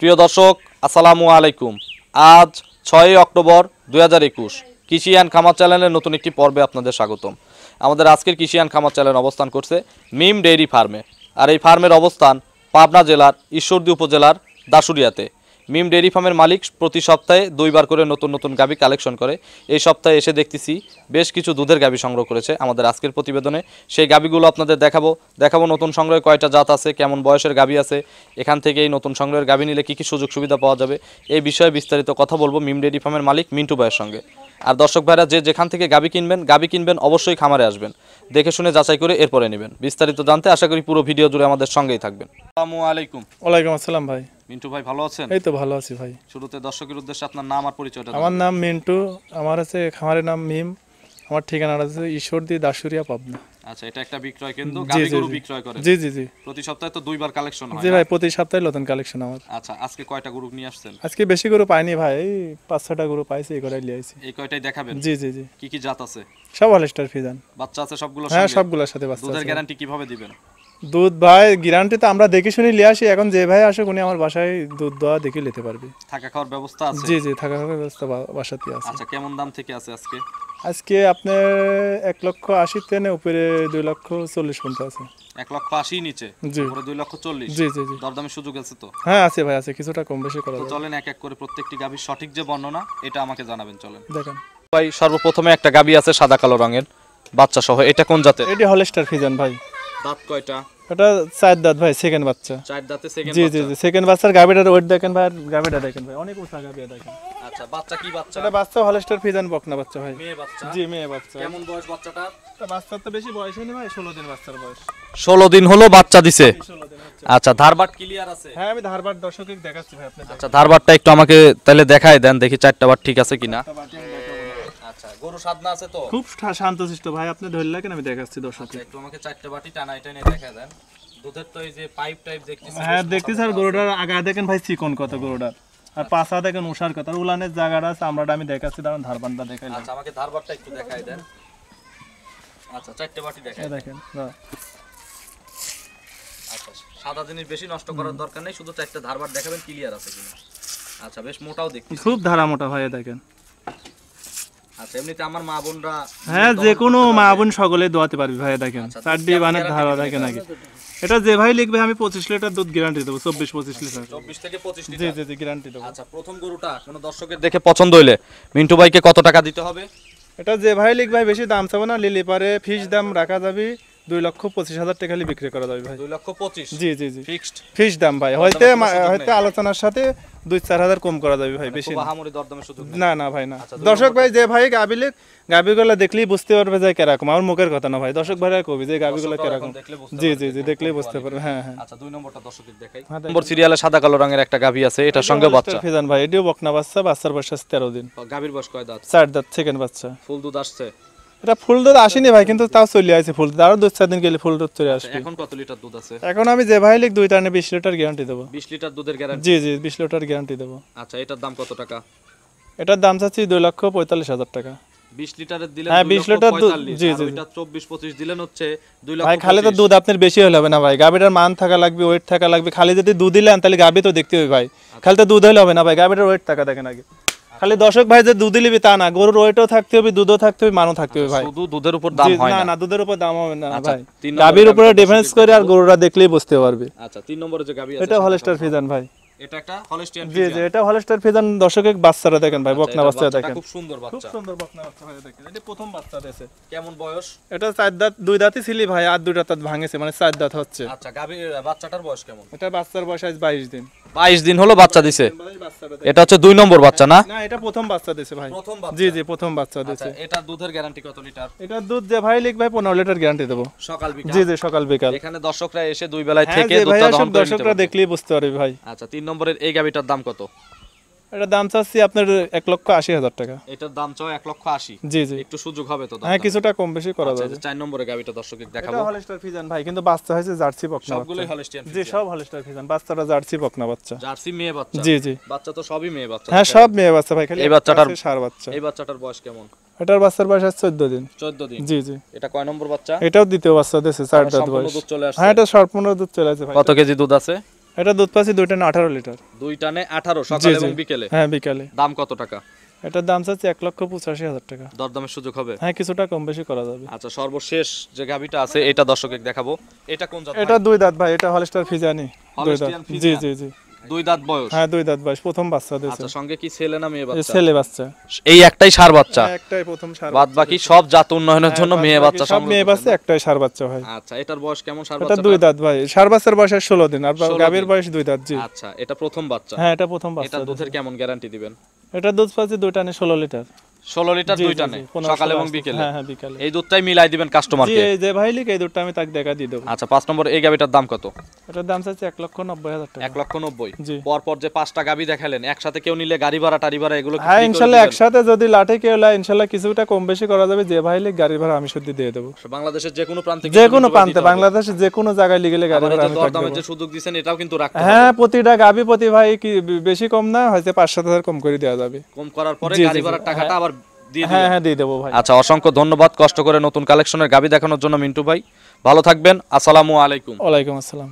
প্রিয় দর্শক আসসালামু আলাইকুম আজ ছয়ই অক্টোবর দু হাজার একুশ কৃষি অ্যান্ড খামার চ্যানেলের নতুন একটি পর্বে আপনাদের স্বাগতম আমাদের আজকের কৃষি অ্যান্ড খামার চ্যানেল অবস্থান করছে মিম ডেইরি ফার্মে আর এই ফার্মের অবস্থান পাবনা জেলার ঈশ্বরদী উপজেলার দাসুরিয়াতে মিম ডেয়ারি ফার্মের মালিক প্রতি সপ্তাহে দুইবার করে নতুন নতুন গাবি কালেকশন করে এই সপ্তাহে এসে দেখতেছি বেশ কিছু দুধের গাবি সংগ্রহ করেছে আমাদের আজকের প্রতিবেদনে সেই গাবিগুলো আপনাদের দেখাবো দেখাবো নতুন সংগ্রহে কয়টা জাত আছে কেমন বয়সের গাবি আছে এখান থেকে এই নতুন সংগ্রহের গাবি নিলে কী কী সুযোগ সুবিধা পাওয়া যাবে এই বিষয়ে বিস্তারিত কথা বলবো মিম ডেয়ারি ফার্মের মালিক মিন্টু ভাইয়ের সঙ্গে আর দর্শক ভাইরা যে যেখান থেকে গাবি কিনবেন গাবি কিনবেন অবশ্যই খামারে আসবেন দেখে শুনে যাচাই করে এরপরে নেবেন বিস্তারিত জানতে আশা করি পুরো ভিডিও জুড়ে আমাদের সঙ্গেই থাকবেন আসসালামু আলাইকুম ওয়ালাইকুম আসসালাম ভাই মিন্টু ভাই ভালো আছেন এই তো ভালো আছি ভাই শুরুতে দর্শকের উদ্দেশ্যে আপনার নাম আর পরিচয়টা আমার নাম মিন্টু আমার আছে খামারের নাম মিম আমার ঠিকানা আছে ঈশ্বরদি দাসুরিয়া পাবনা আচ্ছা এটা একটা বিক্রয় কেন্দ্র গাড়ি গরু বিক্রয় করে জি জি জি প্রতি সপ্তাহে তো দুইবার কালেকশন হয় জি ভাই প্রতি সপ্তাহে নতুন কালেকশন আমার আচ্ছা আজকে কয়টা গরু নিয়ে আসছেন আজকে বেশি গরু পাইনি ভাই এই পাঁচ ছটা গরু পাইছি এই কয়টাই নিয়ে আইছি এই কয়টাই দেখাবেন জি জি জি কি কি জাত আছে সব হলস্টার ফিজান বাচ্চা আছে সবগুলো হ্যাঁ সবগুলোর সাথে বাচ্চা দুধের গ্যারান্টি কিভাবে দিবেন দুধ ভাই তো আমরা দেখে শুনে নিয়ে আসি এখন যে ভাই আসে উনি আমার বাসায় দুধ দেওয়া দেখে নিতে পারবে থাকা খাওয়ার ব্যবস্থা আছে জি জি থাকা খাওয়ার ব্যবস্থা বাসাতে আছে আচ্ছা কেমন দাম থেকে আছে আজকে আজকে আপনার এক লক্ষ আশি তেনে উপরে দুই লক্ষ চল্লিশ পর্যন্ত আছে এক লক্ষ আশি নিচে জি উপরে দুই লক্ষ চল্লিশ জি জি জি দরদামের সুযোগ আছে তো হ্যাঁ আছে ভাই আছে কিছুটা কম বেশি করা তো চলেন এক এক করে প্রত্যেকটি গাভীর সঠিক যে বর্ণনা এটা আমাকে জানাবেন চলেন দেখেন ভাই সর্বপ্রথমে একটা গাবি আছে সাদা কালো রঙের বাচ্চা সহ এটা কোন জাতের এটি হলেস্টার ফিজন ভাই দাঁত কয়টা এটা চার দাঁত ভাই সেকেন্ড বাচ্চা চার দাঁতে সেকেন্ড জি জি সেকেন্ড বাচ্চার গাবিটার ওয়েট দেখেন ভাই গাবিটা দেখেন ভাই অনেক গাবি দেখেন আচ্ছা বাচ্চা কি বাচ্চা এটা বাচ্চা হলস্টার ফিজান বাচ্চা ভাই মেয়ে বাচ্চা জি মেয়ে বাচ্চা কেমন বয়স বাচ্চাটা বাচ্চা তো বেশি বয়স হয়নি ভাই 16 দিন বাচ্চার বয়স 16 দিন হলো বাচ্চা দিছে আচ্ছা ধারবাট ক্লিয়ার আছে হ্যাঁ আমি ধারবাট দর্শককে দেখাচ্ছি ভাই আপনি আচ্ছা ধারবাটটা একটু আমাকে তাহলে দেখায় দেন দেখি চারটা বার ঠিক আছে কিনা হ্যাঁ, গরু সাধনা আছে তো খুব ভাই আপনি আমি দেখাচ্ছি আচ্ছা, একটু আমাকে বাটি টানা এটা নিয়ে দেখা দেন দুধের তো এই যে পাইপ টাইপ দেখতেছি হ্যাঁ স্যার গরুটার আগা দেখেন ভাই চিকন কত গরুটার আর আচ্ছা। পাশা দেখেন উলানের জায়গাটা আছে আমরাটা আমি দেখাচ্ছি দাঁড়ান ধারবানটা দেখাই আচ্ছা আমাকে একটু দেখাই দেন আচ্ছা চারটে বাটি দেখাই দেখেন আচ্ছা সাদা জিনিস বেশি নষ্ট করার দরকার নেই শুধু চারটে ধারবার দেখাবেন ক্লিয়ার আছে কিনা আচ্ছা বেশ মোটাও দেখি খুব ধারা মোটা হয় দেখেন হ্যাঁ মা সকলে দোয়াতে আচ্ছা, আচ্ছা, ভাই দেখেন এটা লিখবে আমি পঁচিশ লিটার দুধ গ্যারান্টি দেবো চব্বিশ পঁচিশ লিটার আচ্ছা, দর্শকের দেখে পছন্দ হইলে মিন্টু ভাইকে কত টাকা দিতে হবে এটা যে ভাই লিখবে বেশি দাম চাবো না লিলি পারে ফিস দাম রাখা যাবে দুই লক্ষ পঁচিশ হাজার টাকা বিক্রি করা যাবে ভাই দুই লক্ষ পঁচিশ জি জি দাম ভাই হয়তো হয়তো আলোচনার সাথে দুই চার হাজার কম করা যাবে ভাই মানে বেশি না না ভাই না আচ্ছা, দর্শক ভাই যে ভাই গাবিলে দেখলেই বুঝতে পারবে যে কেরকম আমার মুখের কথা না ভাই দর্শক ভাই কবি যে গুলা কেরকম জি জি জি দেখলেই বুঝতে পারবে হ্যাঁ হ্যাঁ আচ্ছা দুই নম্বরটা দর্শকদের দেখাই হ্যাঁ, নম্বর সিরিয়ালে সাদা কালো রঙের একটা গাবি আছে এটার সঙ্গে বাচ্চা ফিজান ভাই এটিও বকনা বাচ্চা বাচ্চার বয়স তেরো দিন গাবির বয়স কয় দাঁত চার দাঁত সেকেন্ড বাচ্চা ফুল দুধ আসছে এটা ফুল দুধ আসেনি ভাই কিন্তু তাও চলে ফুল দুধ আরো দু চার দিন গেলে ফুল দুধ চলে আসবে এখন কত লিটার দুধ আছে এখন আমি যে ভাই লিখ দুই টানে বিশ লিটার গ্যারান্টি দেবো বিশ লিটার দুধের গ্যারান্টি জি জি বিশ লিটার গ্যারান্টি দেবো আচ্ছা এটার দাম কত টাকা এটার দাম চাচ্ছি দুই লক্ষ পঁয়তাল্লিশ হাজার টাকা বিশ হ্যাঁ, লিটার খালি তো দুধ বেশি হলে হবে না ভাই গাভীটার মান থাকা লাগবে ওয়েট থাকা লাগবে খালি যদি দুধ দিলেন তাহলে গাভী তো দেখতে হবে ভাই আচ্ছা। খালি তো দুধ হলে হবে না ভাই গাভীটার ওয়েট থাকা দেখেন আগে খালি দর্শক ভাই যে দুধ দিলিবি তা না গরুর ওয়েটও থাকতে হবে দুধও থাকতে হবে মানও থাকতে হবে ভাই শুধু দুধের উপর দাম হয় না না দুধের উপর দাম হবে না আচ্ছা, ভাই গাবির উপরে ডিফারেন্স করে আর গরুরা দেখলেই বুঝতে পারবে আচ্ছা তিন নম্বরে যে গাবি আছে এটা হলস্টার ফিজান ভাই এটা একটা জি জি এটা ফিজান বাচ্চারা দেখেন ভাই আচ্ছা, বকনা দেখেন খুব সুন্দর বাচ্চা খুব সুন্দর বকনা বাচ্চা দেখেন এটা প্রথম বাচ্চা কেমন বয়স এটা চার দাঁত দুই দাঁতই ভাই আর দুইটা দাঁত ভাঙেছে মানে চার দাঁত হচ্ছে আচ্ছা বাচ্চাটার বয়স কেমন এটা বাচ্চার বয়স আজ 22 দিন 22 দিন হলো বাচ্চা দিছে এটা হচ্ছে দুই নম্বর বাচ্চা না না এটা প্রথম বাচ্চা দিছে ভাই প্রথম বাচ্চা জি জি প্রথম বাচ্চা আচ্ছা, দিছে এটা দুধের গ্যারান্টি কত লিটার এটা দুধ যে ভাই লিখ ভাই 15 লিটার গ্যারান্টি সকাল বিকাল জি জি সকাল বিকাল এখানে দর্শকরা এসে দুই বেলায় হ্যাঁ, থেকে দুধটা দর্শকরা দেখলেই বুঝতে পারবে ভাই আচ্ছা তিন নম্বরের এই গাবিটার দাম কত এটার দাম চাচ্ছি আপনার এক লক্ষ আশি হাজার টাকা এটার দাম চাও এক লক্ষ আশি জি জি একটু সুযোগ হবে তো হ্যাঁ কিছুটা কম বেশি করা আচ্ছা, যাবে চার নম্বরের গাবিটা দর্শক দেখাবো হলস্টার ফিজান ভাই কিন্তু বাচ্চা হয়েছে জার্সি বকনা সবগুলোই হলস্টার জি সব হলস্টার ফিজান বাচ্চাটা জার্সি বকনা বাচ্চা জার্সি মেয়ে বাচ্চা জি জি বাচ্চা তো সবই মেয়ে বাচ্চা হ্যাঁ সব মেয়ে বাচ্চা ভাই খালি এই বাচ্চাটার সার বাচ্চা এই বাচ্চাটার বয়স কেমন এটার বাচ্চার বয়স আছে 14 দিন 14 দিন জি জি এটা কয় নম্বর বাচ্চা এটাও দ্বিতীয় বাচ্চা দেশে চার দাঁত বয়স হ্যাঁ এটা সম্পূর্ণ দুধ চলে আসছে ভাই কত কেজি দুধ আছে এটা দুধ পাচ্ছি দুই টানে আঠারো লিটার দুই টানে আঠারো সকালে এবং বিকেলে হ্যাঁ বিকেলে দাম কত টাকা এটার দাম চাচ্ছি এক লক্ষ পঁচাশি হাজার টাকা দরদামের সুযোগ হবে হ্যাঁ কিছুটা কম বেশি করা যাবে আচ্ছা সর্বশেষ যে গাভিটা আছে এটা দর্শকের দেখাবো এটা কোন এটা দুই দাঁত ভাই এটা হলস্টার ফিজানি জি জি জি দুই দাঁত বয়স হ্যাঁ দুই দাঁত বয়স প্রথম বাচ্চা দিয়েছে আচ্ছা সঙ্গে কি ছেলে না মেয়ে বাচ্চা ছেলে বাচ্চা এই একটাই সার বাচ্চা হ্যাঁ, একটাই প্রথম সার বাদ বাকি সব জাত উন্নয়নের হ্যাঁ, জন্য মেয়ে বাচ্চা সব মেয়ে বাচ্চা একটাই সার বাচ্চা ভাই আচ্ছা এটার বয়স কেমন সার বাচ্চা দুই দাঁত ভাই সার বাচ্চার বয়স 16 দিন আর গাভীর বয়স দুই দাঁত জি আচ্ছা এটা প্রথম বাচ্চা হ্যাঁ এটা প্রথম বাচ্চা এটা দুধের কেমন গ্যারান্টি দিবেন এটা দুধ পাচ্ছি দুইটা নে 16 লিটার ষোলো লিটার দুইটা নেই সকালে এবং বিকেলে হ্যাঁ, হ্যাঁ, এই দুধটাই মিলাই দিবেন কাস্টমারকে যে ভাই লিখ এই দুধটা আমি তাকে দেখা দিয়ে দেবো আচ্ছা পাঁচ নম্বর এই গাবিটার দাম কত এটার দাম চাচ্ছে এক লক্ষ নব্বই হাজার টাকা এক লক্ষ নব্বই পরপর যে পাঁচটা গাবি দেখালেন একসাথে কেউ নিলে গাড়ি ভাড়া টাড়ি ভাড়া এগুলো হ্যাঁ ইনশাল্লাহ একসাথে যদি লাটে কেউ লাই ইনশাল্লাহ কিছুটা কম বেশি করা যাবে যে ভাই লিখ গাড়ি ভাড়া আমি সত্যি দিয়ে দেবো বাংলাদেশের যে কোনো প্রান্তে যে কোনো প্রান্তে বাংলাদেশের যে কোনো জায়গায় লিগেলে গাড়ি ভাড়া আমি দামে যে সুযোগ দিবেন এটাও কিন্তু রাখতে হ্যাঁ প্রতিটা গাবি প্রতি ভাই কি বেশি কম না হয়তো পাঁচ সাত হাজার কম করে দেওয়া যাবে কম করার পরে গাড়ি ভাড়ার টাকাটা হ্যাঁ। আবার হ্যাঁ হ্যাঁ দেবো ভাই আচ্ছা অসংখ্য ধন্যবাদ কষ্ট করে নতুন কালেকশনের গাবি দেখানোর জন্য মিন্টু ভাই ভালো থাকবেন আসসালামু আলাইকুম ওয়ালাইকুম আসসালাম